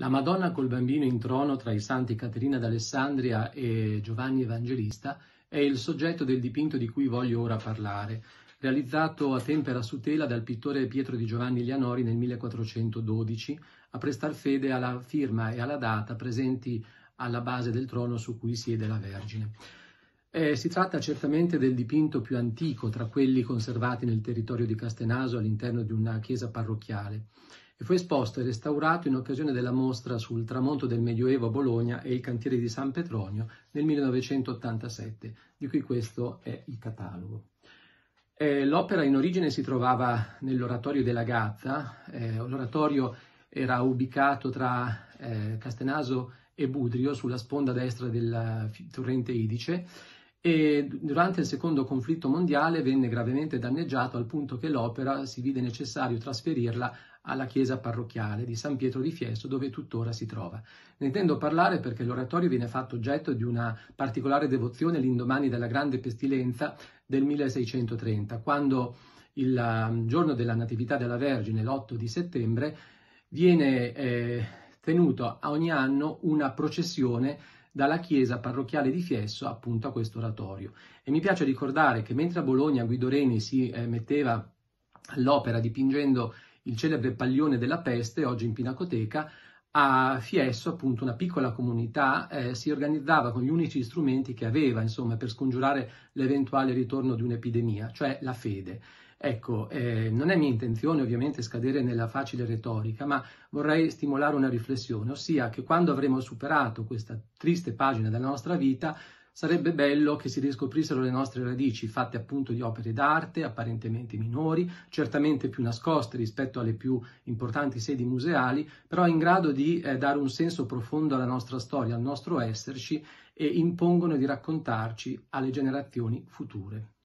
La Madonna col bambino in trono tra i santi Caterina d'Alessandria e Giovanni Evangelista è il soggetto del dipinto di cui voglio ora parlare, realizzato a tempera su tela dal pittore Pietro di Giovanni Lianori nel 1412, a prestar fede alla firma e alla data presenti alla base del trono su cui siede la Vergine. Eh, si tratta certamente del dipinto più antico tra quelli conservati nel territorio di Castenaso all'interno di una chiesa parrocchiale e fu esposto e restaurato in occasione della mostra sul tramonto del Medioevo a Bologna e il cantiere di San Petronio nel 1987, di cui questo è il catalogo. Eh, l'opera in origine si trovava nell'oratorio della Gazza, eh, l'oratorio era ubicato tra eh, Castenaso e Budrio sulla sponda destra del eh, torrente Idice e durante il secondo conflitto mondiale venne gravemente danneggiato al punto che l'opera si vide necessario trasferirla alla chiesa parrocchiale di San Pietro di Fiesto dove tuttora si trova. Ne intendo parlare perché l'oratorio viene fatto oggetto di una particolare devozione l'indomani della grande pestilenza del 1630, quando il mm, giorno della Natività della Vergine, l'8 di settembre, viene eh, tenuto a ogni anno una processione dalla chiesa parrocchiale di Fiesso appunto a questo oratorio. E mi piace ricordare che mentre a Bologna Guido Reni si eh, metteva all'opera dipingendo il celebre paglione della peste, oggi in pinacoteca, a Fiesso, appunto una piccola comunità, eh, si organizzava con gli unici strumenti che aveva, insomma, per scongiurare l'eventuale ritorno di un'epidemia, cioè la fede. Ecco, eh, non è mia intenzione ovviamente scadere nella facile retorica, ma vorrei stimolare una riflessione, ossia che quando avremo superato questa triste pagina della nostra vita, sarebbe bello che si riscoprissero le nostre radici, fatte appunto di opere d'arte, apparentemente minori, certamente più nascoste rispetto alle più importanti sedi museali, però in grado di eh, dare un senso profondo alla nostra storia, al nostro esserci e impongono di raccontarci alle generazioni future.